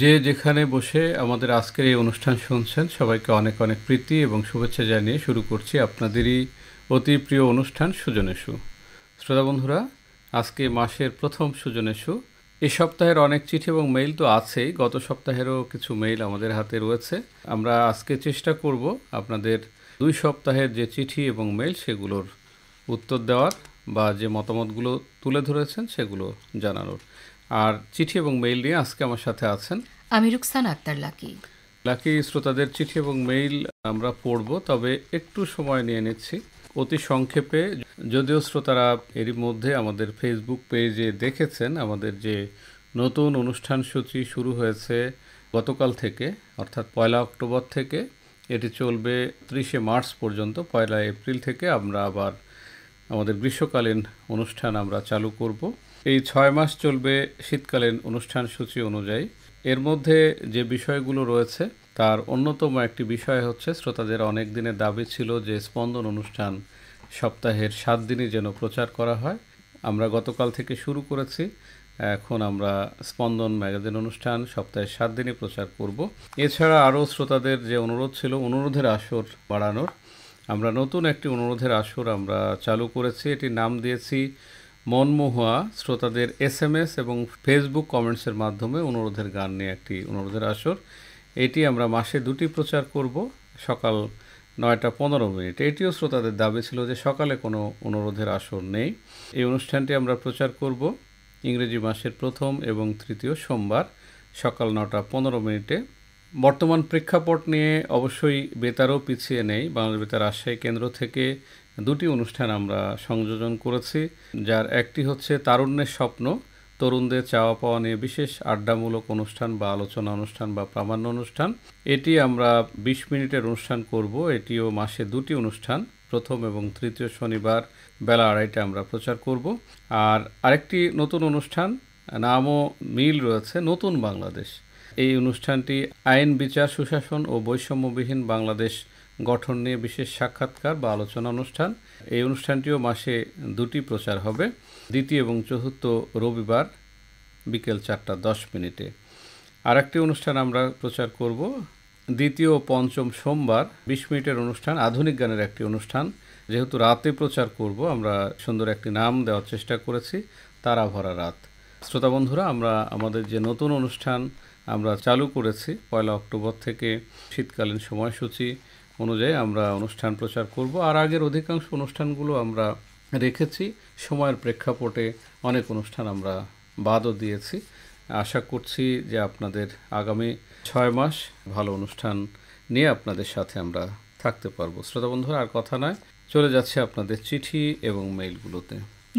যে যেখানে বসে আমাদের আজকের এই অনুষ্ঠান শুনছেন সবাইকে অনেক অনেক প্রীতি এবং শুভেচ্ছা জানিয়ে শুরু করছি আপনাদেরই অতি প্রিয় অনুষ্ঠান সুজনেশু শ্রোতা বন্ধুরা আজকে মাসের প্রথম সুজনেশু এ সপ্তাহের অনেক চিঠি এবং মেইল তো আছেই গত সপ্তাহেরও কিছু মেইল আমাদের হাতে রয়েছে আমরা আজকে চেষ্টা করব আপনাদের দুই সপ্তাহের যে চিঠি এবং মেইল সেগুলোর উত্তর দেওয়ার বা যে মতামতগুলো তুলে ধরেছেন সেগুলো জানানোর আর চিঠি এবং মেইল নিয়ে আজকে আমার সাথে আছেন আমি রুকসান আক্তার লাকি লাকি শ্রোতাদের চিঠি এবং মেইল আমরা পড়ব তবে একটু সময় নিয়ে নিচ্ছি অতি সংক্ষেপে যদিও শ্রোতারা এরই মধ্যে আমাদের ফেসবুক পেজে দেখেছেন আমাদের যে নতুন অনুষ্ঠান সূচি শুরু হয়েছে গতকাল থেকে অর্থাৎ পয়লা অক্টোবর থেকে এটি চলবে ত্রিশে মার্চ পর্যন্ত পয়লা এপ্রিল থেকে আমরা আবার আমাদের গ্রীষ্মকালীন অনুষ্ঠান আমরা চালু করব এই ছয় মাস চলবে শীতকালীন অনুষ্ঠান সূচি অনুযায়ী এর মধ্যে যে বিষয়গুলো রয়েছে তার অন্যতম একটি বিষয় হচ্ছে শ্রোতাদের অনেক দিনের দাবি ছিল যে স্পন্দন অনুষ্ঠান সপ্তাহের সাত দিনই যেন প্রচার করা হয় আমরা গতকাল থেকে শুরু করেছি এখন আমরা স্পন্দন ম্যাগাজিন অনুষ্ঠান সপ্তাহে সাত দিনই প্রচার করব এছাড়া আরও শ্রোতাদের যে অনুরোধ ছিল অনুরোধের আসর বাড়ানোর আমরা নতুন একটি অনুরোধের আসর আমরা চালু করেছি এটি নাম দিয়েছি মনমোহা শ্রোতাদের এস এম এস এবং ফেসবুক কমেন্টসের মাধ্যমে অনুরোধের গান নিয়ে একটি অনুরোধের আসর এটি আমরা মাসে দুটি প্রচার করব সকাল নয়টা পনেরো মিনিট এটিও শ্রোতাদের দাবি ছিল যে সকালে কোনো অনুরোধের আসর নেই এই অনুষ্ঠানটি আমরা প্রচার করব ইংরেজি মাসের প্রথম এবং তৃতীয় সোমবার সকাল নটা পনেরো মিনিটে বর্তমান প্রেক্ষাপট নিয়ে অবশ্যই বেতারও পিছিয়ে নেই বাংলা বেতার রাজশাহী কেন্দ্র থেকে দুটি অনুষ্ঠান আমরা সংযোজন করেছি যার একটি হচ্ছে তারুণ্যের স্বপ্ন তরুণদের চাওয়া পাওয়া নিয়ে বিশেষ আড্ডামূলক অনুষ্ঠান বা আলোচনা অনুষ্ঠান বা প্রামাণ্য অনুষ্ঠান এটি আমরা ২০ মিনিটের অনুষ্ঠান করব এটিও মাসে দুটি অনুষ্ঠান প্রথম এবং তৃতীয় শনিবার বেলা আড়াইটা আমরা প্রচার করব আর আরেকটি নতুন অনুষ্ঠান নামও মিল রয়েছে নতুন বাংলাদেশ এই অনুষ্ঠানটি আইন বিচার সুশাসন ও বৈষম্যবিহীন বাংলাদেশ গঠন নিয়ে বিশেষ সাক্ষাৎকার বা আলোচনা অনুষ্ঠান এই অনুষ্ঠানটিও মাসে দুটি প্রচার হবে দ্বিতীয় এবং চতুর্থ রবিবার বিকেল চারটা দশ মিনিটে আর একটি অনুষ্ঠান আমরা প্রচার করব দ্বিতীয় ও পঞ্চম সোমবার বিশ মিনিটের অনুষ্ঠান আধুনিক গানের একটি অনুষ্ঠান যেহেতু রাতে প্রচার করব আমরা সুন্দর একটি নাম দেওয়ার চেষ্টা করেছি তারা ভরা রাত শ্রোতা বন্ধুরা আমরা আমাদের যে নতুন অনুষ্ঠান আমরা চালু করেছি পয়লা অক্টোবর থেকে শীতকালীন সময়সূচি অনুযায়ী আমরা অনুষ্ঠান প্রচার করব আর আগের অধিকাংশ অনুষ্ঠানগুলো আমরা রেখেছি সময়ের প্রেক্ষাপটে অনেক অনুষ্ঠান আমরা বাদও দিয়েছি আশা করছি যে আপনাদের আগামী ছয় মাস ভালো অনুষ্ঠান নিয়ে আপনাদের সাথে আমরা থাকতে পারবো শ্রোতা বন্ধুরা আর কথা নয় চলে যাচ্ছে আপনাদের চিঠি এবং মেইলগুলোতে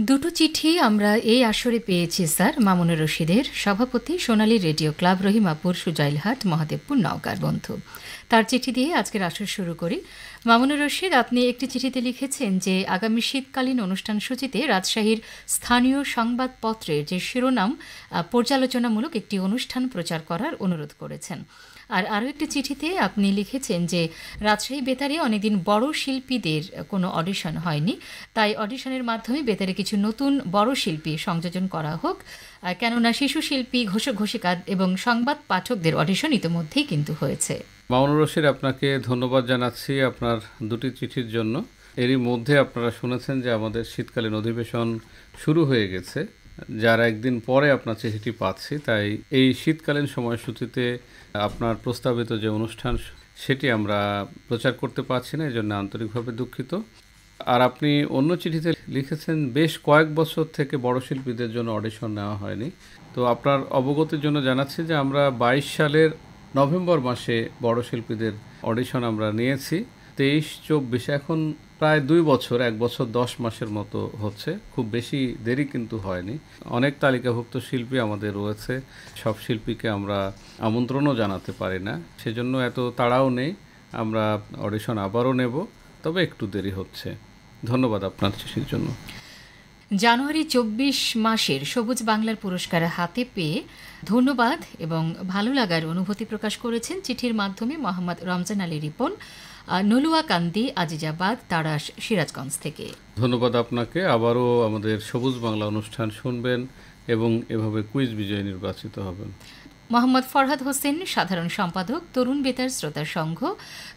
দুটো চিঠি আমরা এই আসরে পেয়েছি স্যার মামুনুর রশিদের সভাপতি সোনালী রেডিও ক্লাব রহিমাপুর সুজাইলহাট মহাদেবপুর নওগার বন্ধু তার চিঠি দিয়ে আজকের আসর শুরু করি মামুনুর রশিদ আপনি একটি চিঠিতে লিখেছেন যে আগামী শীতকালীন অনুষ্ঠান সূচিতে রাজশাহীর স্থানীয় সংবাদপত্রের যে শিরোনাম পর্যালোচনামূলক একটি অনুষ্ঠান প্রচার করার অনুরোধ করেছেন আর আরও একটি চিঠিতে আপনি লিখেছেন যে রাজশাহী বেতারে অনেকদিন বড় শিল্পীদের কোনো অডিশন হয়নি তাই অডিশনের মাধ্যমে বেতারে কিছু নতুন বড় শিল্পী সংযোজন করা হোক কেননা শিশু শিল্পী ঘোষক ঘোষিকা এবং সংবাদ পাঠকদের অডিশন ইতিমধ্যেই কিন্তু হয়েছে মাউন রশিদ আপনাকে ধন্যবাদ জানাচ্ছি আপনার দুটি চিঠির জন্য এরই মধ্যে আপনারা শুনেছেন যে আমাদের শীতকালীন অধিবেশন শুরু হয়ে গেছে যার একদিন পরে আপনার চিঠিটি পাচ্ছি তাই এই শীতকালীন সময়সূচিতে আপনার প্রস্তাবিত যে অনুষ্ঠান সেটি আমরা প্রচার করতে পারছি না এই জন্য আন্তরিকভাবে দুঃখিত আর আপনি অন্য চিঠিতে লিখেছেন বেশ কয়েক বছর থেকে বড় শিল্পীদের জন্য অডিশন নেওয়া হয়নি তো আপনার অবগতির জন্য জানাচ্ছি যে আমরা বাইশ সালের নভেম্বর মাসে বড় শিল্পীদের অডিশন আমরা নিয়েছি তেইশ চব্বিশ এখন প্রায় দুই বছর এক বছর দশ মাসের মতো হচ্ছে খুব বেশি দেরি কিন্তু হয়নি অনেক তালিকাভুক্ত শিল্পী আমাদের রয়েছে সব শিল্পীকে আমরা আমন্ত্রণও জানাতে পারি না সেজন্য এত তাড়াও নেই আমরা অডিশন আবারও নেব তবে একটু দেরি হচ্ছে ধন্যবাদ আপনার চিঠির জন্য জানুয়ারি চব্বিশ মাসের সবুজ বাংলার পুরস্কার হাতে পেয়ে ধন্যবাদ এবং ভালো লাগার অনুভূতি প্রকাশ করেছেন চিঠির মাধ্যমে মোহাম্মদ রমজান আলী রিপন নলুয়া কান্দি আজিজাবাদ তারাস সিরাজগঞ্জ থেকে ধন্যবাদ আপনাকে আবারও আমাদের সবুজ বাংলা অনুষ্ঠান শুনবেন এবং এভাবে কুইজ বিজয়ী নির্বাচিত হবেন মোহাম্মদ ফরহাদ হোসেন সাধারণ সম্পাদক তরুণ বেতার শ্রোতা সংঘ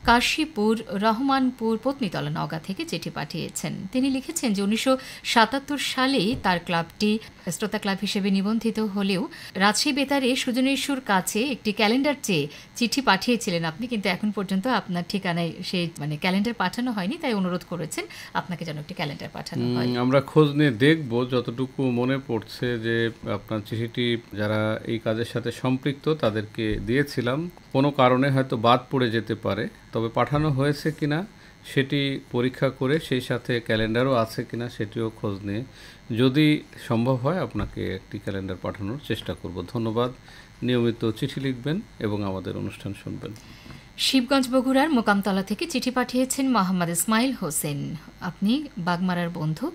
কাশীপুর রহমানপুর পত্নীতলা নগা থেকে চিঠি পাঠিয়েছেন তিনি লিখেছেন যে উনিশশো সাতাত্তর সালে তার ক্লাবটি শ্রোতা ক্লাব হিসেবে নিবন্ধিত হলেও রাজশাহী বেতারে সুজনেশ্বর কাছে একটি ক্যালেন্ডার চেয়ে চিঠি পাঠিয়েছিলেন আপনি কিন্তু এখন পর্যন্ত আপনার ঠিকানায় সেই মানে ক্যালেন্ডার পাঠানো হয়নি তাই অনুরোধ করেছেন আপনাকে যেন একটি ক্যালেন্ডার পাঠানো হয় আমরা খোঁজ নিয়ে দেখব যতটুকু মনে পড়ছে যে আপনার চিঠিটি যারা এই কাজের সাথে সম্পৃক্ত তাদেরকে দিয়েছিলাম কোনো কারণে হয়তো বাদ পড়ে যেতে পারে তবে পাঠানো হয়েছে কিনা সেটি পরীক্ষা করে সেই সাথে ক্যালেন্ডারও আছে কিনা সেটিও খোঁজ নিয়ে যদি সম্ভব হয় আপনাকে একটি ক্যালেন্ডার পাঠানোর চেষ্টা করব ধন্যবাদ নিয়মিত চিঠি লিখবেন এবং আমাদের অনুষ্ঠান শুনবেন শিবগঞ্জ বগুড়ার মোকামতলা থেকে চিঠি পাঠিয়েছেন মোহাম্মদ ইসমাইল হোসেন আপনি বাগমারার বন্ধু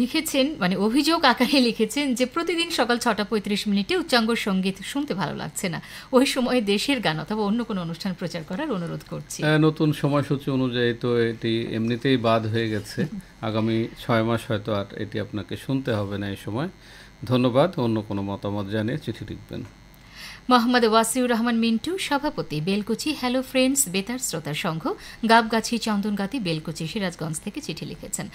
লিখেছেন মানে অভিযোগ আকারে লিখেছেন যে প্রতিদিন সকাল ছটা পঁয়ত্রিশ মিনিটে উচ্চাঙ্গ সঙ্গীত শুনতে ভালো লাগছে না ওই সময় দেশের গান অথবা অন্য কোনো অনুষ্ঠান প্রচার করার অনুরোধ করছি নতুন সময়সূচি অনুযায়ী তো এটি এমনিতেই বাদ হয়ে গেছে আগামী ছয় মাস হয়তো আর এটি আপনাকে শুনতে হবে না এই সময় ধন্যবাদ অন্য কোনো মতামত জানিয়ে চিঠি লিখবেন মোহাম্মদ ওয়াসিউর রহমান মিন্টু সভাপতি বেলকুচি হ্যালো ফ্রেন্ডস বেতার শ্রোতার সংঘ গাবগাছি চন্দনগাতি বেলকুচি সিরাজগঞ্জ থেকে চিঠি লিখেছেন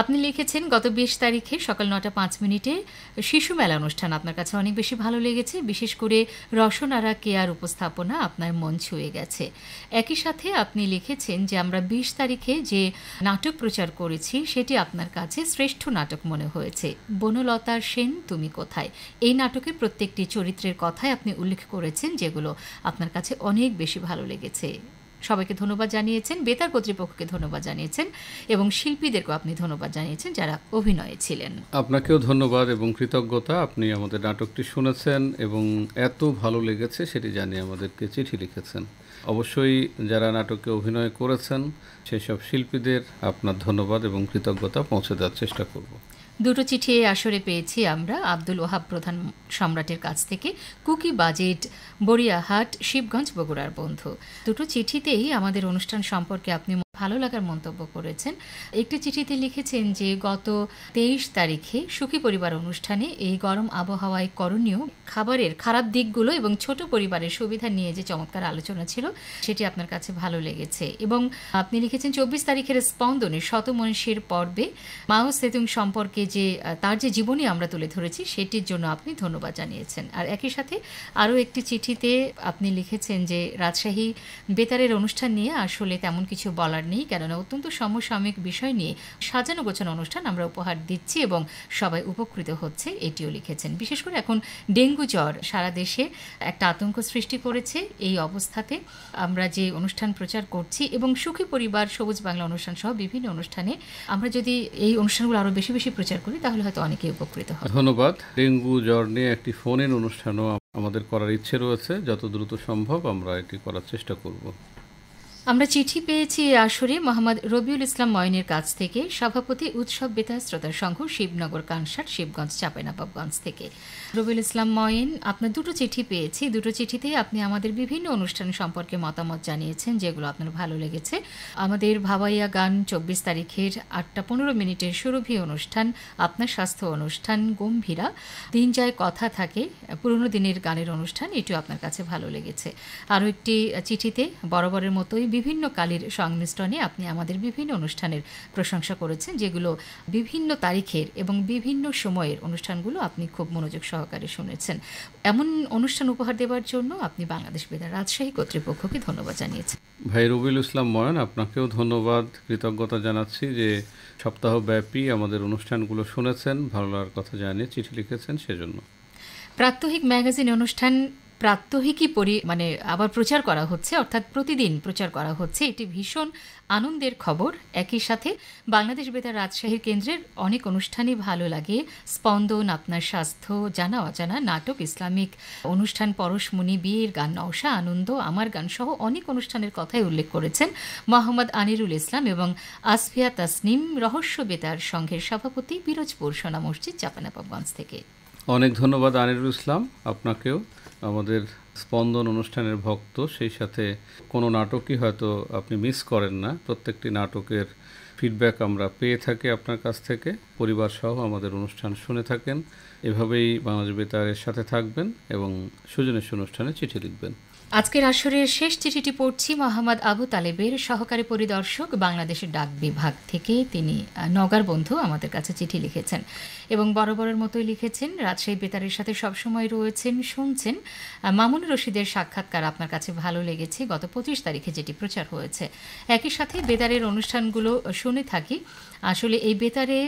আপনি লিখেছেন গত বিশ তারিখে সকাল নটা পাঁচ মিনিটে শিশু মেলা অনুষ্ঠান আপনার কাছে অনেক বেশি ভালো লেগেছে বিশেষ করে রসনারা কেয়ার উপস্থাপনা আপনার মন ছুঁয়ে গেছে একই সাথে আপনি লিখেছেন যে আমরা বিশ তারিখে যে নাটক প্রচার করেছি সেটি আপনার কাছে শ্রেষ্ঠ নাটক মনে হয়েছে বনলতা সেন তুমি কোথায় এই নাটকে প্রত্যেকটি চরিত্রের কথায় আপনি উল্লেখ উল্লেখ করেছেন যেগুলো আপনার কাছে অনেক বেশি ভালো লেগেছে সবাইকে ধন্যবাদ জানিয়েছেন বেতার কর্তৃপক্ষকে ধন্যবাদ জানিয়েছেন এবং শিল্পীদেরকেও আপনি ধন্যবাদ জানিয়েছেন যারা অভিনয়ে ছিলেন আপনাকেও ধন্যবাদ এবং কৃতজ্ঞতা আপনি আমাদের নাটকটি শুনেছেন এবং এত ভালো লেগেছে সেটি জানিয়ে আমাদেরকে চিঠি লিখেছেন অবশ্যই যারা নাটকে অভিনয় করেছেন সেসব শিল্পীদের আপনার ধন্যবাদ এবং কৃতজ্ঞতা পৌঁছে দেওয়ার চেষ্টা করব দুটো চিঠি আসরে পেয়েছি আমরা আব্দুল ওহাব প্রধান সম্রাটের কাছ থেকে কুকি বাজেট বড়িয়াহাট শিবগঞ্জ বগুড়ার বন্ধু দুটো চিঠিতেই আমাদের অনুষ্ঠান সম্পর্কে আপনি ভালো লাগার মন্তব্য করেছেন একটি চিঠিতে লিখেছেন যে গত তেইশ তারিখে সুখী পরিবার অনুষ্ঠানে এই গরম আবহাওয়ায় করণীয় খাবারের খারাপ দিকগুলো এবং ছোট পরিবারের সুবিধা নিয়ে যে চমৎকার আলোচনা ছিল সেটি আপনার কাছে ভালো লেগেছে এবং আপনি লিখেছেন চব্বিশ তারিখের স্পন্দনে শতমনীষীর পর্বে মাও সেতুং সম্পর্কে যে তার যে জীবনী আমরা তুলে ধরেছি সেটির জন্য আপনি ধন্যবাদ জানিয়েছেন আর একই সাথে আরও একটি চিঠিতে আপনি লিখেছেন যে রাজশাহী বেতারের অনুষ্ঠান নিয়ে আসলে তেমন কিছু বলার নেই কেননা অত্যন্ত সমসাময়িক বিষয় নিয়ে সাজানো গোছানো অনুষ্ঠান আমরা উপহার দিচ্ছি এবং সবাই উপকৃত হচ্ছে এটিও লিখেছেন বিশেষ করে এখন ডেঙ্গু জ্বর সারা দেশে একটা আতঙ্ক সৃষ্টি করেছে এই অবস্থাতে আমরা যে অনুষ্ঠান প্রচার করছি এবং সুখী পরিবার সবুজ বাংলা অনুষ্ঠান সহ বিভিন্ন অনুষ্ঠানে আমরা যদি এই অনুষ্ঠানগুলো আরও বেশি বেশি প্রচার করি তাহলে হয়তো অনেকে উপকৃত হবে ধন্যবাদ ডেঙ্গু জ্বর নিয়ে একটি ফোনের অনুষ্ঠানও আমাদের করার ইচ্ছে রয়েছে যত দ্রুত সম্ভব আমরা এটি করার চেষ্টা করব আমরা চিঠি পেয়েছি আসরে মোহাম্মদ রবিউল ইসলাম ময়নের কাছ থেকে সভাপতি উৎসব বেতার শ্রোতা সংঘ শিবনগর কানসার শিবগঞ্জ চাপেনাবাবগঞ্জ থেকে রবিউল ইসলাম ময়েন আপনার দুটো চিঠি পেয়েছি দুটো চিঠিতেই আপনি আমাদের বিভিন্ন অনুষ্ঠান সম্পর্কে মতামত জানিয়েছেন যেগুলো আপনার ভালো লেগেছে আমাদের ভাবাইয়া গান চব্বিশ তারিখের আটটা পনেরো মিনিটের সুরভি অনুষ্ঠান আপনার স্বাস্থ্য অনুষ্ঠান গম্ভীরা দিন যায় কথা থাকে পুরনো দিনের গানের অনুষ্ঠান এটিও আপনার কাছে ভালো লেগেছে আরও একটি চিঠিতে বরাবরের মতোই বিভিন্ন কালের সংমিশ্রণে আপনি আমাদের বিভিন্ন অনুষ্ঠানের প্রশংসা করেছেন যেগুলো বিভিন্ন তারিখের এবং বিভিন্ন সময়ের অনুষ্ঠানগুলো আপনি খুব মনোযোগ সহ সহকারে শুনেছেন এমন অনুষ্ঠান উপহার দেওয়ার জন্য আপনি বাংলাদেশ বেতার রাজশাহী কর্তৃপক্ষকে ধন্যবাদ জানিয়েছেন ভাই রবিউল ইসলাম ময়ন আপনাকেও ধন্যবাদ কৃতজ্ঞতা জানাচ্ছি যে সপ্তাহব্যাপী আমাদের অনুষ্ঠানগুলো শুনেছেন ভালো লাগার কথা জানিয়ে চিঠি লিখেছেন সেজন্য প্রাত্যহিক ম্যাগাজিন অনুষ্ঠান প্রাত্যহিকী পরি মানে আবার প্রচার করা হচ্ছে অর্থাৎ প্রতিদিন প্রচার করা হচ্ছে এটি ভীষণ আনন্দের খবর একই সাথে বাংলাদেশ বেতার রাজশাহীর কেন্দ্রের অনেক অনুষ্ঠানই ভালো লাগে স্পন্দন আপনার স্বাস্থ্য জানা অজানা নাটক ইসলামিক অনুষ্ঠান মুনি বিয়ের গান নওসা আনন্দ আমার গান সহ অনেক অনুষ্ঠানের কথাই উল্লেখ করেছেন মোহাম্মদ আনিরুল ইসলাম এবং আসফিয়া তাসনিম রহস্য বেতার সংঘের সভাপতি বিরোজপুর সোনা মসজিদ জাপানাবাবগঞ্জ থেকে অনেক ধন্যবাদ আনিরুল ইসলাম আপনাকেও আমাদের স্পন্দন অনুষ্ঠানের ভক্ত সেই সাথে কোনো নাটকই হয়তো আপনি মিস করেন না প্রত্যেকটি নাটকের ফিডব্যাক আমরা পেয়ে থাকি আপনার কাছ থেকে পরিবার সহ আমাদের অনুষ্ঠান শুনে থাকেন এভাবেই বাংলাদেশ বেতারের সাথে থাকবেন এবং সুজনেশ অনুষ্ঠানে চিঠি লিখবেন আজকের আসরের শেষ চিঠিটি পড়ছি মোহাম্মদ আবু তালেবের সহকারী পরিদর্শক বাংলাদেশের ডাক বিভাগ থেকে তিনি নগার বন্ধু আমাদের কাছে চিঠি লিখেছেন এবং বরাবরের মতোই লিখেছেন রাজশাহী বেতারের সাথে সবসময় রয়েছেন শুনছেন মামুন রশিদের সাক্ষাৎকার আপনার কাছে ভালো লেগেছে গত পঁচিশ তারিখে যেটি প্রচার হয়েছে একই সাথে বেতারের অনুষ্ঠানগুলো শুনে থাকি আসলে এই বেতারে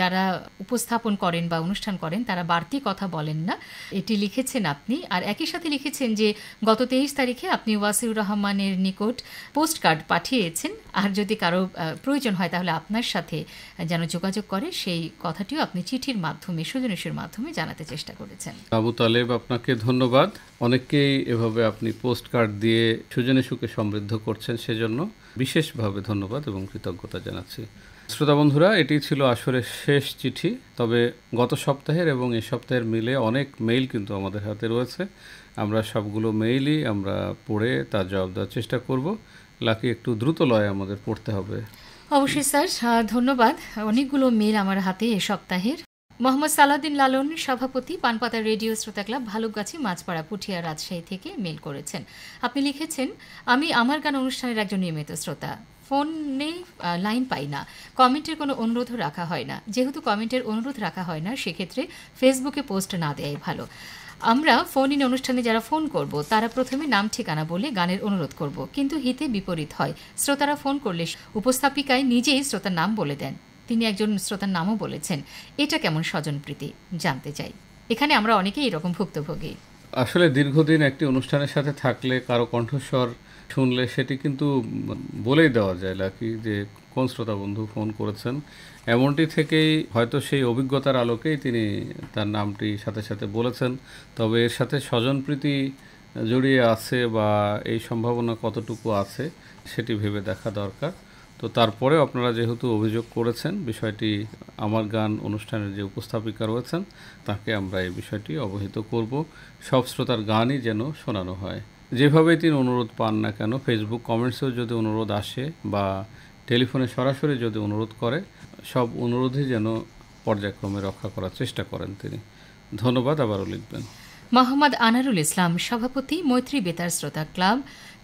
যারা উপস্থাপন করেন বা অনুষ্ঠান করেন তারা বাড়তি কথা বলেন না এটি লিখেছেন আপনি আর একই সাথে লিখেছেন যে গত তেইশ তারিখে আপনি ওয়াসিউর রহমানের নিকট পোস্ট কার্ড পাঠিয়েছেন আর যদি কারো প্রয়োজন হয় তাহলে আপনার সাথে যেন যোগাযোগ করে সেই কথাটিও আপনি চিঠির মাধ্যমে সুজনেশের মাধ্যমে জানাতে চেষ্টা করেছেন আবু তালেব আপনাকে ধন্যবাদ অনেককেই এভাবে আপনি পোস্ট কার্ড দিয়ে সুজনেশুকে সমৃদ্ধ করছেন সেজন্য বিশেষভাবে ধন্যবাদ এবং কৃতজ্ঞতা জানাচ্ছি শ্রোতা বন্ধুরা এটি ছিল আসরের শেষ চিঠি তবে গত সপ্তাহের এবং এ সপ্তাহের মিলে অনেক মেইল কিন্তু আমাদের হাতে রয়েছে আমরা সবগুলো মেইলই আমরা পড়ে তার জবাব দেওয়ার চেষ্টা করব লাকি একটু দ্রুত লয় আমাদের পড়তে হবে অবশ্যই স্যার ধন্যবাদ অনেকগুলো মেইল আমার হাতে এ সপ্তাহের মোহাম্মদ সালাউদ্দিন লালন সভাপতি পানপাতা রেডিও শ্রোতা ক্লাব ভালুকগাছি মাছপাড়া পুঠিয়া রাজশাহী থেকে মেল করেছেন আপনি লিখেছেন আমি আমার গান অনুষ্ঠানের একজন নিয়মিত শ্রোতা ফোনে লাইন পাই না কমেন্টের কোনো অনুরোধও রাখা হয় না যেহেতু কমেন্টের অনুরোধ রাখা হয় না সেক্ষেত্রে ফেসবুকে পোস্ট না দেয়াই ভালো আমরা ফোন ইন অনুষ্ঠানে যারা ফোন করব তারা প্রথমে নাম ঠিকানা বলে গানের অনুরোধ করব কিন্তু হিতে বিপরীত হয় শ্রোতারা ফোন করলে উপস্থাপিকায় নিজেই শ্রোতার নাম বলে দেন তিনি একজন শ্রোতার নামও বলেছেন এটা কেমন স্বজনপ্রীতি জানতে চাই এখানে আমরা অনেকেই এরকম ভুক্তভোগী আসলে দীর্ঘদিন একটি অনুষ্ঠানের সাথে থাকলে কারো কণ্ঠস্বর শুনলে সেটি কিন্তু বলেই দেওয়া যায় লাকি যে কোন শ্রোতা বন্ধু ফোন করেছেন এমনটি থেকেই হয়তো সেই অভিজ্ঞতার আলোকেই তিনি তার নামটি সাথে সাথে বলেছেন তবে এর সাথে স্বজনপ্রীতি জড়িয়ে আছে বা এই সম্ভাবনা কতটুকু আছে সেটি ভেবে দেখা দরকার তো তারপরে আপনারা যেহেতু অভিযোগ করেছেন বিষয়টি আমার গান অনুষ্ঠানের যে উপস্থাপিকা রয়েছেন তাকে আমরা এই বিষয়টি অবহিত করব সব শ্রোতার গানই যেন শোনানো হয় যেভাবে তিনি অনুরোধ পান না কেন ফেসবুক কমেন্টসেও যদি অনুরোধ আসে বা টেলিফোনে সরাসরি যদি অনুরোধ করে সব অনুরোধই যেন পর্যায়ক্রমে রক্ষা করার চেষ্টা করেন তিনি ধন্যবাদ আবারও লিখবেন মোহাম্মদ আনারুল ইসলাম সভাপতি মৈত্রী বেতার শ্রোতা ক্লাব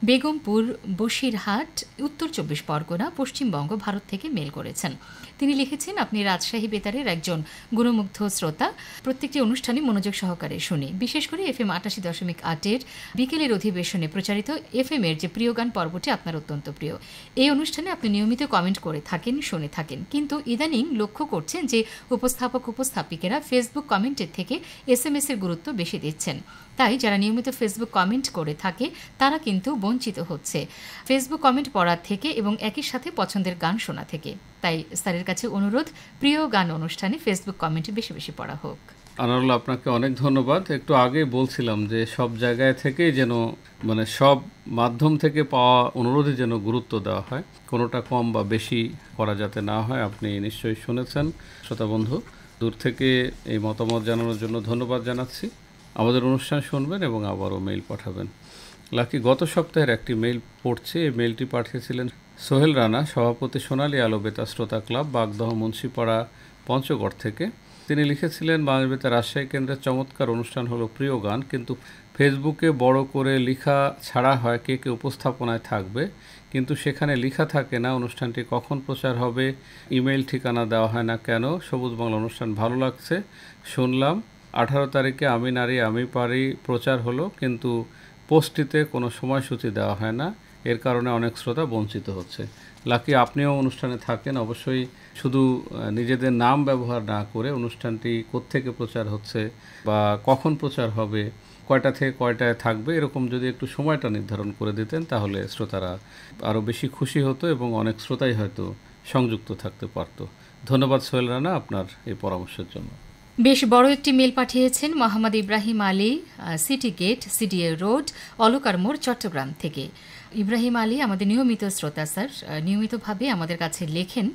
বেগমপুর বসিরহাট উত্তর চব্বিশ পরগনা পশ্চিমবঙ্গ ভারত থেকে মেল করেছেন তিনি লিখেছেন আপনি রাজশাহী বেতারের একজন গুণমুগ্ধ শ্রোতা প্রত্যেকটি অনুষ্ঠানে মনোযোগ সহকারে শুনি বিশেষ করে এফ এম আটাশি দশমিক আটের বিকেলের অধিবেশনে প্রচারিত এফ এম এর যে প্রিয় গান পর্বটি আপনার অত্যন্ত প্রিয় এই অনুষ্ঠানে আপনি নিয়মিত কমেন্ট করে থাকেন শুনে থাকেন কিন্তু ইদানিং লক্ষ্য করছেন যে উপস্থাপক উপস্থাপিকেরা ফেসবুক কমেন্টের থেকে এস এম এস এর গুরুত্ব বেশি দিচ্ছেন তাই যারা নিয়মিত ফেসবুক কমেন্ট করে থাকে তারা কিন্তু বঞ্চিত হচ্ছে ফেসবুক কমেন্ট পড়ার থেকে এবং একই সাথে পছন্দের গান শোনা থেকে তাই স্যারের কাছে অনুরোধ প্রিয় গান অনুষ্ঠানে ফেসবুক কমেন্ট বেশি বেশি পড়া হোক আনারুল আপনাকে অনেক ধন্যবাদ একটু আগে বলছিলাম যে সব জায়গায় থেকে যেন মানে সব মাধ্যম থেকে পাওয়া অনুরোধে যেন গুরুত্ব দেওয়া হয় কোনোটা কম বা বেশি করা যাতে না হয় আপনি নিশ্চয়ই শুনেছেন শ্রোতা বন্ধু দূর থেকে এই মতামত জানানোর জন্য ধন্যবাদ জানাচ্ছি আমাদের অনুষ্ঠান শুনবেন এবং আবারও মেইল পাঠাবেন লাকি গত সপ্তাহের একটি মেইল পড়ছে এই মেইলটি পাঠিয়েছিলেন সোহেল রানা সভাপতি সোনালী আলো বেতা শ্রোতা ক্লাব বাগদহ মুন্সিপাড়া পঞ্চগড় থেকে তিনি লিখেছিলেন বেতা রাজশাহী কেন্দ্রের চমৎকার অনুষ্ঠান হলো প্রিয় গান কিন্তু ফেসবুকে বড় করে লিখা ছাড়া হয় কে কে উপস্থাপনায় থাকবে কিন্তু সেখানে লেখা থাকে না অনুষ্ঠানটি কখন প্রচার হবে ইমেল ঠিকানা দেওয়া হয় না কেন সবুজ বাংলা অনুষ্ঠান ভালো লাগছে শুনলাম আঠারো তারিখে আমি নারী আমি পারি প্রচার হলো কিন্তু পোস্টটিতে কোনো সময়সূচি দেওয়া হয় না এর কারণে অনেক শ্রোতা বঞ্চিত হচ্ছে লাকি আপনিও অনুষ্ঠানে থাকেন অবশ্যই শুধু নিজেদের নাম ব্যবহার না করে অনুষ্ঠানটি কোত্থেকে প্রচার হচ্ছে বা কখন প্রচার হবে কয়টা থেকে কয়টায় থাকবে এরকম যদি একটু সময়টা নির্ধারণ করে দিতেন তাহলে শ্রোতারা আরও বেশি খুশি হতো এবং অনেক শ্রোতাই হয়তো সংযুক্ত থাকতে পারত ধন্যবাদ সোহেল রানা আপনার এই পরামর্শের জন্য বেশ বড় একটি মেল পাঠিয়েছেন Mohammad Ibrahim Ali city gate CDA road অলকার মোড় চট্টগ্রাম থেকে ইব্রাহিম আলী আমাদের নিয়মিত শ্রোতা স্যার নিয়মিতভাবে আমাদের কাছে লেখেন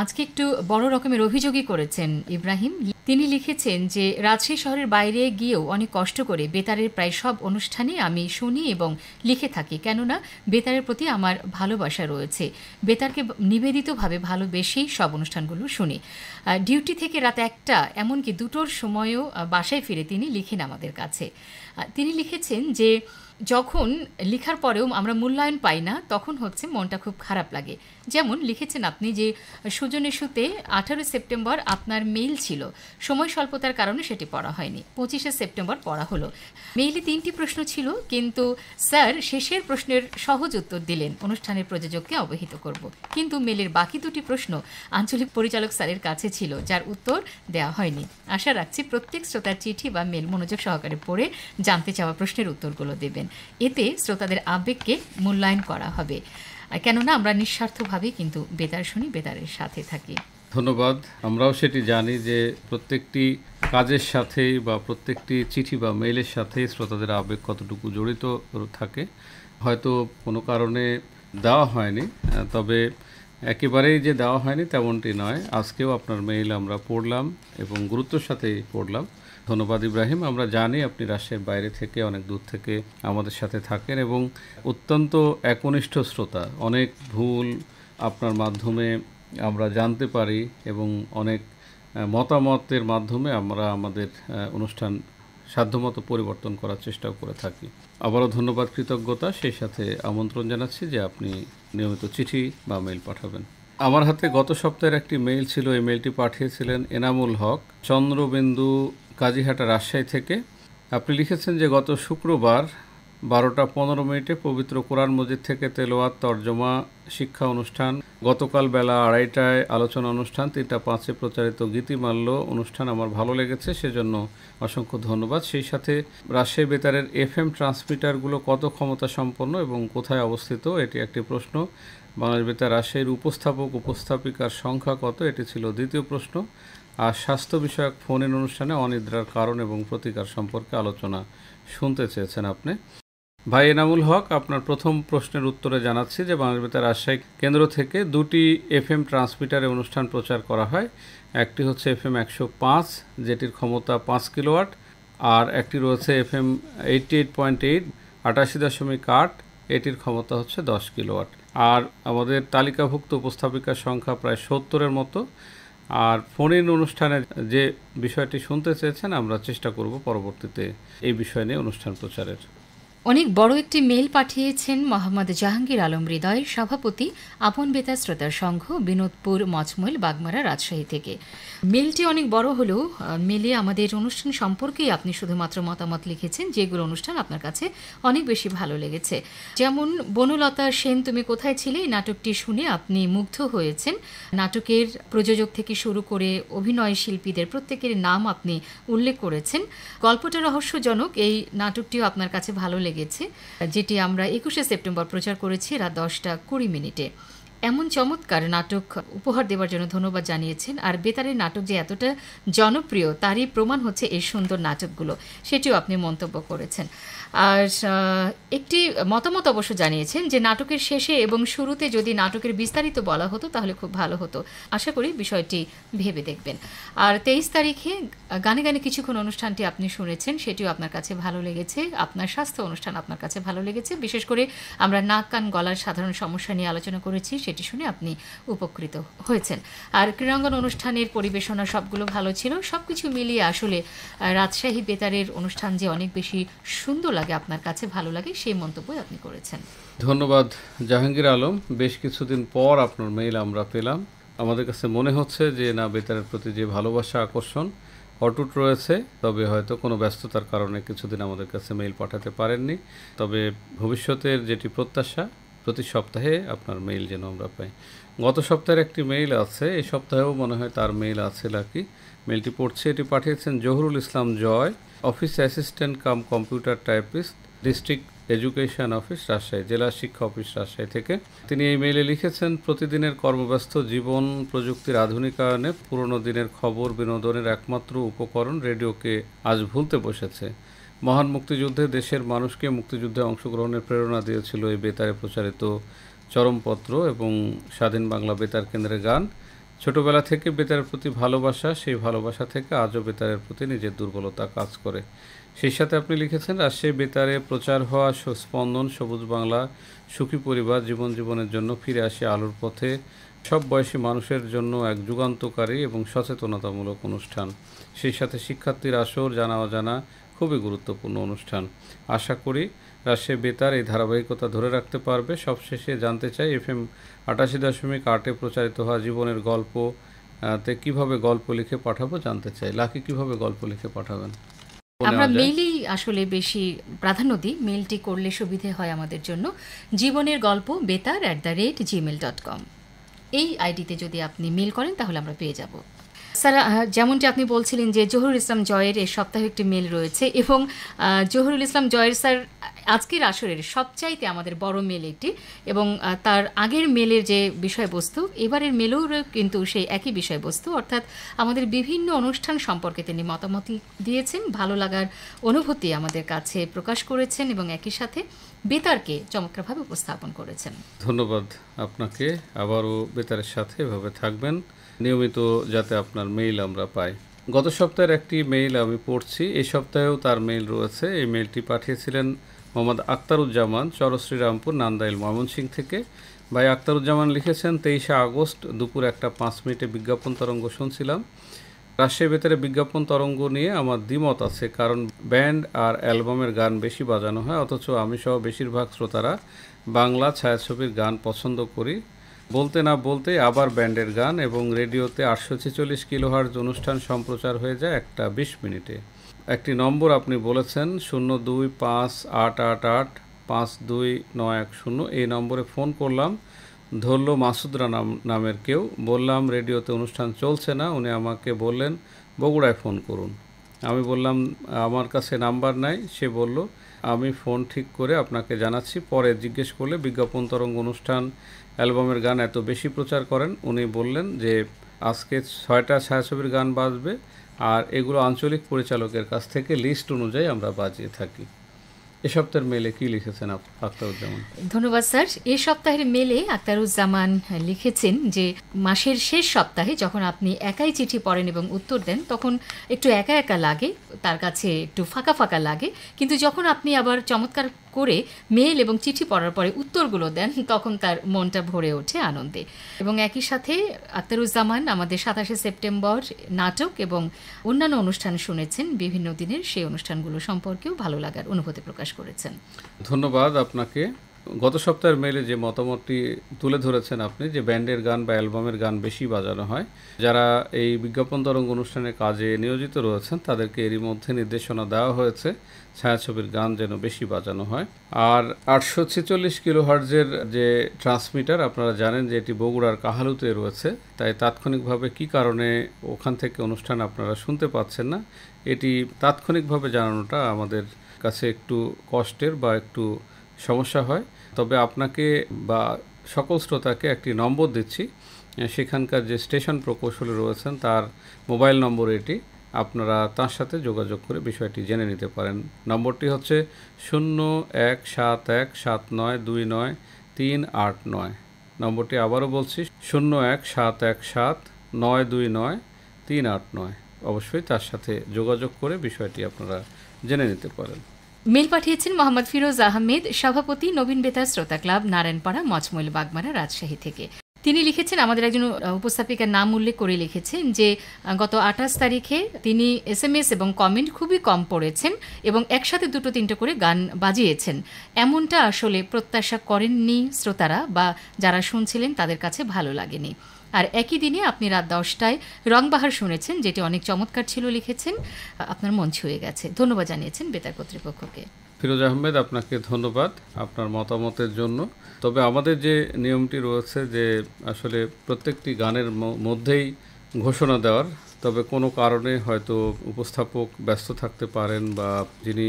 আজকে একটু বড় রকমের অভিযোগই করেছেন ইব্রাহিম তিনি লিখেছেন যে রাজশাহী শহরের বাইরে গিয়েও অনেক কষ্ট করে বেতারের প্রায় সব অনুষ্ঠানে আমি শুনি এবং লিখে থাকি কেননা বেতারের প্রতি আমার ভালোবাসা রয়েছে বেতারকে নিবেদিতভাবে ভালোবেসেই সব অনুষ্ঠানগুলো শুনি ডিউটি থেকে রাত একটা এমনকি দুটোর সময়ও বাসায় ফিরে তিনি লিখেন আমাদের কাছে তিনি লিখেছেন যে যখন লেখার পরেও আমরা মূল্যায়ন পাই না তখন হচ্ছে মনটা খুব খারাপ লাগে যেমন লিখেছেন আপনি যে সুজন ইস্যুতে আঠারোই সেপ্টেম্বর আপনার মেইল ছিল সময় স্বল্পতার কারণে সেটি পড়া হয়নি পঁচিশে সেপ্টেম্বর পড়া হলো মেইলে তিনটি প্রশ্ন ছিল কিন্তু স্যার শেষের প্রশ্নের সহজ উত্তর দিলেন অনুষ্ঠানের প্রযোজককে অবহিত করব কিন্তু মেলের বাকি দুটি প্রশ্ন আঞ্চলিক পরিচালক স্যারের কাছে ছিল যার উত্তর দেওয়া হয়নি আশা রাখছি প্রত্যেক শ্রোতার চিঠি বা মেল মনোযোগ সহকারে পড়ে জানতে চাওয়া প্রশ্নের উত্তরগুলো দেবেন করবেন এতে শ্রোতাদের আবেগকে মূল্যায়ন করা হবে কেননা আমরা নিঃস্বার্থভাবেই কিন্তু বেতার শুনি বেতারের সাথে থাকি ধন্যবাদ আমরাও সেটি জানি যে প্রত্যেকটি কাজের সাথে বা প্রত্যেকটি চিঠি বা মেইলের সাথে শ্রোতাদের আবেগ কতটুকু জড়িত থাকে হয়তো কোনো কারণে দেওয়া হয়নি তবে একেবারেই যে দেওয়া হয়নি তেমনটি নয় আজকেও আপনার মেইল আমরা পড়লাম এবং গুরুত্বর সাথে পড়লাম ধন্যবাদ ইব্রাহিম আমরা জানি আপনি রাশিয়ার বাইরে থেকে অনেক দূর থেকে আমাদের সাথে থাকেন এবং অত্যন্ত একনিষ্ঠ শ্রোতা অনেক ভুল আপনার মাধ্যমে আমরা জানতে পারি এবং অনেক মতামতের মাধ্যমে আমরা আমাদের অনুষ্ঠান সাধ্যমতো পরিবর্তন করার চেষ্টাও করে থাকি আবারও ধন্যবাদ কৃতজ্ঞতা সেই সাথে আমন্ত্রণ জানাচ্ছি যে আপনি নিয়মিত চিঠি বা মেইল পাঠাবেন আমার হাতে গত সপ্তাহের একটি মেইল ছিল এই মেইলটি পাঠিয়েছিলেন এনামুল হক চন্দ্রবিন্দু কাজীহাটা রাজশাহী থেকে আপনি লিখেছেন যে গত শুক্রবার বারোটা পনেরো মিনিটে পবিত্র কোরআন মজিদ থেকে তেলোয়াত তর্জমা শিক্ষা অনুষ্ঠান গতকাল বেলা আড়াইটায় আলোচনা অনুষ্ঠান তিনটা পাঁচে প্রচারিত গীতিমাল্য অনুষ্ঠান আমার ভালো লেগেছে সেজন্য অসংখ্য ধন্যবাদ সেই সাথে রাজশাহী বেতারের এফ এম ট্রান্সমিটারগুলো কত ক্ষমতা সম্পন্ন এবং কোথায় অবস্থিত এটি একটি প্রশ্ন বাংলাদেশ বেতার রাজশাহীর উপস্থাপক উপস্থাপিকার সংখ্যা কত এটি ছিল দ্বিতীয় প্রশ্ন আর স্বাস্থ্য বিষয়ক ফোনের অনুষ্ঠানে অনিদ্রার কারণ এবং প্রতিকার সম্পর্কে আলোচনা শুনতে চেয়েছেন আপনি ভাই এনামুল হক আপনার প্রথম প্রশ্নের উত্তরে জানাচ্ছি যে বেতার রাজশাহী কেন্দ্র থেকে দুটি এফ এম ট্রান্সমিটারে অনুষ্ঠান প্রচার করা হয় একটি হচ্ছে এফ এম একশো পাঁচ যেটির ক্ষমতা পাঁচ কিলোওয়াট আর একটি রয়েছে F M eighty eight point eight আটাশি দশমিক আট এটির ক্ষমতা হচ্ছে দশ কিলোওয়াট আর আমাদের তালিকাভুক্ত উপস্থাপিকার সংখ্যা প্রায় সত্তরের মতো আর ইন অনুষ্ঠানের যে বিষয়টি শুনতে চেয়েছেন আমরা চেষ্টা করব পরবর্তীতে এই বিষয় নিয়ে অনুষ্ঠান প্রচারের অনেক বড় একটি মেল পাঠিয়েছেন মোহাম্মদ জাহাঙ্গীর আলম হৃদয়ের সভাপতি আপন বেতা শ্রোতার সংঘ বিনোদপুর মচমইল বাগমারা রাজশাহী থেকে মেলটি অনেক বড় হলেও মেলে আমাদের অনুষ্ঠান সম্পর্কেই আপনি শুধুমাত্র মতামত লিখেছেন যেগুলো অনুষ্ঠান আপনার কাছে অনেক বেশি ভালো লেগেছে যেমন বনলতা সেন তুমি কোথায় ছিলে এই নাটকটি শুনে আপনি মুগ্ধ হয়েছেন নাটকের প্রযোজক থেকে শুরু করে অভিনয় শিল্পীদের প্রত্যেকের নাম আপনি উল্লেখ করেছেন গল্পটা রহস্যজনক এই নাটকটিও আপনার কাছে ভালো লেগেছে গেছে যেটি আমরা একুশে সেপ্টেম্বর প্রচার করেছি রাত দশটা কুড়ি মিনিটে এমন চমৎকার নাটক উপহার দেওয়ার জন্য ধন্যবাদ জানিয়েছেন আর বেতারের নাটক যে এতটা জনপ্রিয় তারই প্রমাণ হচ্ছে এই সুন্দর নাটকগুলো সেটিও আপনি মন্তব্য করেছেন আর একটি মতামত অবশ্য জানিয়েছেন যে নাটকের শেষে এবং শুরুতে যদি নাটকের বিস্তারিত বলা হতো তাহলে খুব ভালো হতো আশা করি বিষয়টি ভেবে দেখবেন আর তেইশ তারিখে গানে গানে কিছুক্ষণ অনুষ্ঠানটি আপনি শুনেছেন সেটিও আপনার কাছে ভালো লেগেছে আপনার স্বাস্থ্য অনুষ্ঠান আপনার কাছে ভালো লেগেছে বিশেষ করে আমরা নাক কান গলার সাধারণ সমস্যা নিয়ে আলোচনা করেছি সেটি শুনে আপনি উপকৃত হয়েছেন আর ক্রীড়াঙ্গন অনুষ্ঠানের পরিবেশনা সবগুলো ভালো ছিল সব কিছু মিলিয়ে আসলে রাজশাহী বেতারের অনুষ্ঠান যে অনেক বেশি সুন্দর লাগে আপনার কাছে ভালো লাগে সেই মন্তব্যই আপনি করেছেন ধন্যবাদ জাহাঙ্গীর আলম বেশ কিছুদিন পর আপনার মেইল আমরা পেলাম আমাদের কাছে মনে হচ্ছে যে না বেতারের প্রতি যে ভালোবাসা আকর্ষণ অটুট রয়েছে তবে হয়তো কোনো ব্যস্ততার কারণে কিছুদিন আমাদের কাছে মেইল পাঠাতে পারেননি তবে ভবিষ্যতের যেটি প্রত্যাশা প্রতি সপ্তাহে আপনার মেইল যেন আমরা পাই গত সপ্তাহের একটি মেইল আছে এই সপ্তাহেও মনে হয় তার মেইল আছে নাকি মেলটি পড়ছে এটি পাঠিয়েছেন Jahurul Islam Joy office assistant cum computer typist district education office Rajshahi জেলা শিক্ষা অফিস রাজশাহী থেকে তিনি এই মেইলে লিখেছেন প্রতিদিনের কর্মব্যস্ত জীবন প্রযুক্তির আধুনিকায়নে পুরনো দিনের খবর বিনোদনের একমাত্র উপকরণ রেডিওকে আজ ভুলতে বসেছে মহান মুক্তিযুদ্ধে দেশের মানুষকে মুক্তিযুদ্ধে অংশগ্রহণের প্রেরণা দিয়েছিল এই বেতারে প্রচারিত চরমপত্র এবং স্বাধীন বাংলা বেতার কেন্দ্রের গান ছোটবেলা থেকে বেতারের প্রতি ভালোবাসা সেই ভালোবাসা থেকে আজও বেতারের প্রতি নিজের দুর্বলতা কাজ করে সেই সাথে আপনি লিখেছেন রাজশাহী বেতারে প্রচার হওয়া স্পন্দন সবুজ বাংলা সুখী পরিবার জীবন জীবনের জন্য ফিরে আসে আলোর পথে সব বয়সী মানুষের জন্য এক যুগান্তকারী এবং সচেতনতামূলক অনুষ্ঠান সেই সাথে শিক্ষার্থীর আসর জানা অজানা খুবই গুরুত্বপূর্ণ অনুষ্ঠান আশা করি রাজশাহী বেতার এই ধারাবাহিকতা ধরে রাখতে পারবে সবশেষে জানতে চাই এফ এম আটাশি দশমিক আটে প্রচারিত হওয়া জীবনের গল্প তে কিভাবে গল্প লিখে পাঠাবো জানতে চাই লাকি কিভাবে গল্প লিখে পাঠাবেন আমরা মেইলই আসলে বেশি প্রাধান্য দিই মেইলটি করলে সুবিধে হয় আমাদের জন্য জীবনের গল্প বেতার at the rate Gmail dot com এই আইডিতে যদি আপনি মেল করেন তাহলে আমরা পেয়ে যাবো স্যার যেমনটি আপনি বলছিলেন যে জহুরুল ইসলাম জয়ের এই সপ্তাহে একটি মেল রয়েছে এবং জহুরুল ইসলাম জয়ের স্যার আজকের আসরের সবচাইতে আমাদের বড় মেল এটি এবং তার আগের মেলের যে বিষয়বস্তু এবারের মেলেও কিন্তু সেই একই বিষয়বস্তু অর্থাৎ আমাদের বিভিন্ন অনুষ্ঠান সম্পর্কে তিনি মতামত দিয়েছেন ভালো লাগার অনুভূতি আমাদের কাছে প্রকাশ করেছেন এবং একই সাথে বেতারকে চমৎকারভাবে উপস্থাপন করেছেন ধন্যবাদ আপনাকে আবারও বেতারের সাথে এভাবে থাকবেন নিয়মিত যাতে আপনার মেইল আমরা পাই গত সপ্তাহের একটি মেইল আমি পড়ছি এই সপ্তাহেও তার মেইল রয়েছে এই মেইলটি পাঠিয়েছিলেন মোহাম্মদ আক্তারুজ্জামান চরশ্রীরামপুর নান্দাইল ময়মনসিং থেকে ভাই আক্তারুজ্জামান লিখেছেন তেইশে আগস্ট দুপুর একটা পাঁচ মিনিটে বিজ্ঞাপন তরঙ্গ শুনছিলাম রাজশাহী ভেতরে বিজ্ঞাপন তরঙ্গ নিয়ে আমার দ্বিমত আছে কারণ ব্যান্ড আর অ্যালবামের গান বেশি বাজানো হয় অথচ আমি সহ বেশিরভাগ শ্রোতারা বাংলা ছায়াছবির গান পছন্দ করি বলতে না বলতে আবার ব্যান্ডের গান এবং রেডিওতে আটশো ছেচল্লিশ কিলোহার্জ অনুষ্ঠান সম্প্রচার হয়ে যায় একটা বিশ মিনিটে একটি নম্বর আপনি বলেছেন শূন্য দুই পাঁচ আট আট আট পাঁচ দুই নয় এক শূন্য এই নম্বরে ফোন করলাম ধরল মাসুদরা নাম নামের কেউ বললাম রেডিওতে অনুষ্ঠান চলছে না উনি আমাকে বললেন বগুড়ায় ফোন করুন আমি বললাম আমার কাছে নাম্বার নাই সে বলল আমি ফোন ঠিক করে আপনাকে জানাচ্ছি পরে জিজ্ঞেস করলে বিজ্ঞাপন তরঙ্গ অনুষ্ঠান অ্যালবামের গান এত বেশি প্রচার করেন উনি বললেন যে আজকে ছয়টা ছায়াছবির গান বাজবে আর এগুলো আঞ্চলিক পরিচালকের কাছ থেকে লিস্ট অনুযায়ী আমরা বাজিয়ে থাকি এ সপ্তাহের মেলে কি লিখেছেন আক্তারুজ্জামান ধন্যবাদ স্যার এ সপ্তাহের মেলে আক্তারুজ্জামান লিখেছেন যে মাসের শেষ সপ্তাহে যখন আপনি একাই চিঠি পড়েন এবং উত্তর দেন তখন একটু একা একা লাগে তার কাছে একটু ফাঁকা ফাঁকা লাগে কিন্তু যখন আপনি আবার চমৎকার করে মেল এবং চিঠি পড়ার পরে উত্তরগুলো দেন তখন তার মনটা ভরে ওঠে আনন্দে এবং একই সাথে আক্তারুজ্জামান আমাদের সাতাশে সেপ্টেম্বর নাটক এবং অন্যান্য অনুষ্ঠান শুনেছেন বিভিন্ন দিনের সেই অনুষ্ঠানগুলো সম্পর্কেও ভালো লাগার অনুভূতি প্রকাশ করেছেন ধন্যবাদ আপনাকে গত সপ্তাহের মেলে যে মতামতটি তুলে ধরেছেন আপনি যে ব্যান্ডের গান বা অ্যালবামের গান বেশি বাজানো হয় যারা এই বিজ্ঞাপন তরঙ্গ অনুষ্ঠানের কাজে নিয়োজিত রয়েছেন তাদেরকে এরই মধ্যে নির্দেশনা দেওয়া হয়েছে ছায়াছবির গান যেন বেশি বাজানো হয় আর আটশো ছেচল্লিশ কিলোহার্জের যে ট্রান্সমিটার আপনারা জানেন যে এটি বগুড়ার কাহালুতে রয়েছে তাই তাৎক্ষণিকভাবে কি কারণে ওখান থেকে অনুষ্ঠান আপনারা শুনতে পাচ্ছেন না এটি তাৎক্ষণিকভাবে জানানোটা আমাদের কাছে একটু কষ্টের বা একটু সমস্যা হয় তবে আপনাকে বা সকল শ্রোতাকে একটি নম্বর দিচ্ছি সেখানকার যে স্টেশন প্রকৌশলী রয়েছেন তার মোবাইল নম্বর এটি আপনারা তার সাথে যোগাযোগ করে বিষয়টি জেনে নিতে পারেন নম্বরটি হচ্ছে শূন্য এক সাত এক সাত নয় দুই নয় তিন আট নয় নম্বরটি আবারও বলছি শূন্য এক সাত এক সাত নয় দুই নয় তিন আট নয় অবশ্যই তার সাথে যোগাযোগ করে বিষয়টি আপনারা জেনে নিতে পারেন মেল পাঠিয়েছেন মোহাম্মদ ফিরোজ আহমেদ সভাপতি নবীন বেতার শ্রোতা ক্লাব নারায়ণপাড়া মচমৈল বাগমারা রাজশাহী থেকে তিনি লিখেছেন আমাদের একজন উপস্থাপিকার নাম উল্লেখ করে লিখেছেন যে গত আঠাশ তারিখে তিনি এস এম এস এবং কমেন্ট খুবই কম পড়েছেন এবং একসাথে দুটো তিনটে করে গান বাজিয়েছেন এমনটা আসলে প্রত্যাশা করেননি শ্রোতারা বা যারা শুনছিলেন তাদের কাছে ভালো লাগেনি আর একই দিনে আপনি রাত দশটায় রংবাহার শুনেছেন যেটি অনেক চমৎকার ছিল লিখেছেন আপনার মন ছুঁয়ে গেছে ধন্যবাদ জানিয়েছেন বেতার কর্তৃপক্ষকে ফিরোজ আহমেদ আপনাকে ধন্যবাদ আপনার মতামতের জন্য তবে আমাদের যে নিয়মটি রয়েছে যে আসলে প্রত্যেকটি গানের মধ্যেই ঘোষণা দেওয়ার তবে কোনো কারণে হয়তো উপস্থাপক ব্যস্ত থাকতে পারেন বা যিনি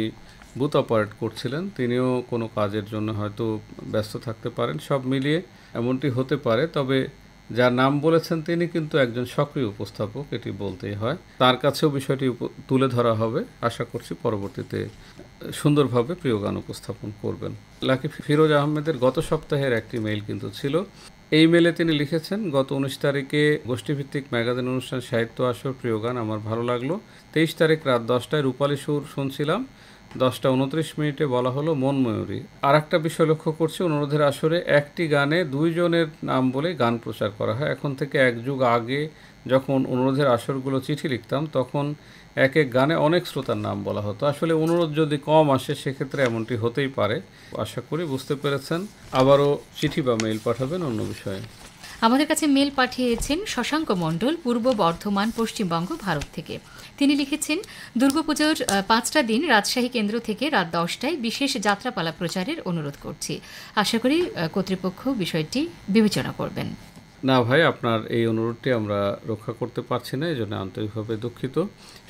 বুথ অপারেট করছিলেন তিনিও কোনো কাজের জন্য হয়তো ব্যস্ত থাকতে পারেন সব মিলিয়ে এমনটি হতে পারে তবে যার নাম বলেছেন তিনি কিন্তু একজন সক্রিয় উপস্থাপক এটি বলতেই হয় তার কাছেও বিষয়টি তুলে ধরা হবে আশা করছি পরবর্তীতে সুন্দরভাবে প্রিয় গান উপস্থাপন করবেন লাকি ফিরোজ আহমেদের গত সপ্তাহের একটি মেইল কিন্তু ছিল এই মেলে তিনি লিখেছেন গত উনিশ তারিখে গোষ্ঠীভিত্তিক ম্যাগাজিন অনুষ্ঠান সাহিত্য আসর প্রিয় গান আমার ভালো লাগলো তেইশ তারিখ রাত দশটায় রূপালী সুর শুনছিলাম দশটা উনত্রিশ মিনিটে বলা হলো মন ময়ূরী আর একটা বিষয় লক্ষ্য করছি অনুরোধের আসরে একটি গানে দুইজনের নাম বলে গান প্রচার করা হয় এখন থেকে এক যুগ আগে যখন অনুরোধের আসরগুলো চিঠি লিখতাম তখন এক এক গানে অনেক শ্রোতার নাম বলা হতো আসলে অনুরোধ যদি কম আসে সেক্ষেত্রে এমনটি হতেই পারে আশা করি বুঝতে পেরেছেন আবারও চিঠি বা মেইল পাঠাবেন অন্য বিষয়ে আমাদের কাছে মেল পাঠিয়েছেন শশাঙ্ক মণ্ডল পূর্ব বর্ধমান পশ্চিমবঙ্গ ভারত থেকে তিনি লিখেছেন দুর্গাপুজোর পাঁচটা দিন রাজশাহী কেন্দ্র থেকে রাত দশটায় বিশেষ যাত্রাপালা প্রচারের অনুরোধ করছি আশা করি কর্তৃপক্ষ বিষয়টি বিবেচনা করবেন না ভাই আপনার এই অনুরোধটি আমরা রক্ষা করতে পারছি না এই জন্য আন্তরিকভাবে দুঃখিত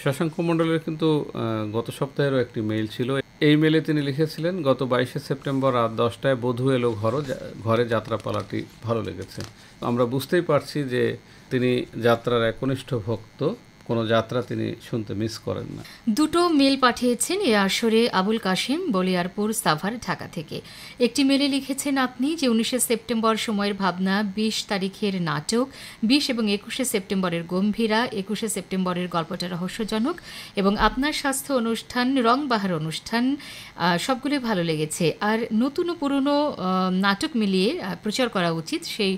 শশাঙ্ক মণ্ডলের কিন্তু গত সপ্তাহেরও একটি মেইল ছিল এই মেলে তিনি লিখেছিলেন গত বাইশে সেপ্টেম্বর রাত দশটায় বধু এলো ঘর ঘরে যাত্রাপালাটি ভালো লেগেছে আমরা বুঝতেই পারছি যে তিনি যাত্রার একনিষ্ঠ ভক্ত কোনো যাত্রা তিনি শুনতে মিস করেন না দুটো মেল পাঠিয়েছেন এ আসরে আবুল কাশিম বলিয়ারপুর সাভার ঢাকা থেকে একটি মেলে লিখেছেন আপনি যে উনিশে সেপ্টেম্বর সময়ের ভাবনা বিশ তারিখের নাটক বিশ এবং একুশে সেপ্টেম্বরের গম্ভীরা একুশে সেপ্টেম্বরের গল্পটা রহস্যজনক এবং আপনার স্বাস্থ্য অনুষ্ঠান রং বাহার অনুষ্ঠান সবগুলোই ভালো লেগেছে আর নতুন পুরনো নাটক মিলিয়ে প্রচার করা উচিত সেই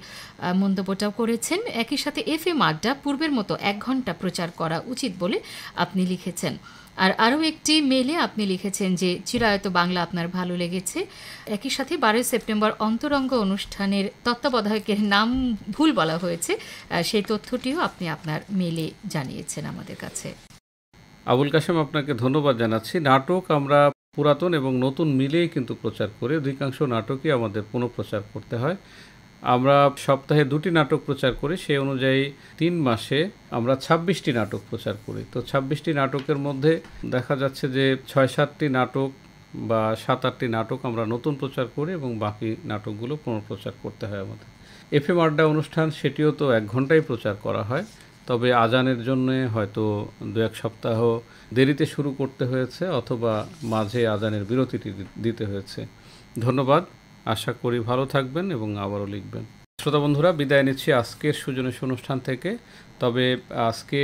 মন্তব্যটাও করেছেন একই সাথে এফ এম আড্ডা পূর্বের মতো এক ঘন্টা প্রচার করা উচিত বলে আপনি লিখেছেন আর আরও একটি মেলে আপনি লিখেছেন যে চিরায়ত বাংলা আপনার ভালো লেগেছে একই সাথে বারোই সেপ্টেম্বর অন্তরঙ্গ অনুষ্ঠানের তত্ত্বাবধায়কের নাম ভুল বলা হয়েছে সেই তথ্যটিও আপনি আপনার মেলে জানিয়েছেন আমাদের কাছে আবুল কাসেম আপনাকে ধন্যবাদ জানাচ্ছি নাটক আমরা পুরাতন এবং নতুন মিলেই কিন্তু প্রচার করে অধিকাংশ নাটকই আমাদের পুনঃপ্রচার করতে হয় আমরা সপ্তাহে দুটি নাটক প্রচার করি সেই অনুযায়ী তিন মাসে আমরা ছাব্বিশটি নাটক প্রচার করি তো ছাব্বিশটি নাটকের মধ্যে দেখা যাচ্ছে যে ছয় সাতটি নাটক বা সাত আটটি নাটক আমরা নতুন প্রচার করি এবং বাকি নাটকগুলো পুনঃপ্রচার করতে হয় আমাদের এফ এম আড্ডা অনুষ্ঠান সেটিও তো এক ঘন্টায় প্রচার করা হয় তবে আজানের জন্য হয়তো দু এক সপ্তাহ দেরিতে শুরু করতে হয়েছে অথবা মাঝে আজানের বিরতিটি দিতে হয়েছে ধন্যবাদ আশা করি ভালো থাকবেন এবং আবারও লিখবেন শ্রোতা বন্ধুরা বিদায় নিচ্ছি আজকের সুজনেশ অনুষ্ঠান থেকে তবে আজকে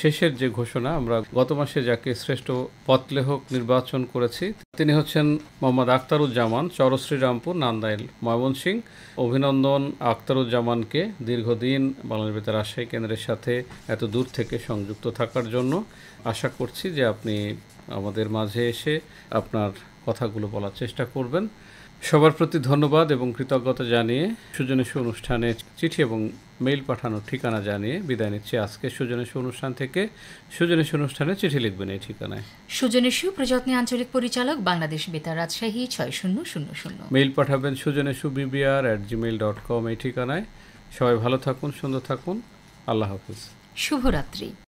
শেষের যে ঘোষণা আমরা গত মাসে যাকে শ্রেষ্ঠ পথলেখক নির্বাচন করেছি তিনি হচ্ছেন মোহাম্মদ আখতারুজ্জামান চরশ্রীরামপুর নান্দাইল ময়মনসিং অভিনন্দন আখতারুজ্জামানকে দীর্ঘদিন বাংলাদেশ বেতার রাজশাহী কেন্দ্রের সাথে এত দূর থেকে সংযুক্ত থাকার জন্য আশা করছি যে আপনি আমাদের মাঝে এসে আপনার কথাগুলো বলার চেষ্টা করবেন সবার প্রতি ধন্যবাদ এবং কৃতজ্ঞতা জানিয়ে সুজনেশ অনুষ্ঠানের চিঠি এবং মেইল পাঠানোর ঠিকানা জানিয়ে বিদায় নিচ্ছি আজকে সুজনেশ অনুষ্ঠান থেকে সুজনেশ অনুষ্ঠানে চিঠি লিখবেন এই ঠিকানায় সুজনেশু প্রযত্নে আঞ্চলিক পরিচালক বাংলাদেশ বেতার রাজশাহী ছয় শূন্য শূন্য শূন্য মেইল পাঠাবেন সুজনেশু BBR at Gmail dot com এই ঠিকানায় সবাই ভালো থাকুন সুন্দর থাকুন আল্লাহ হাফিজ শুভরাত্রি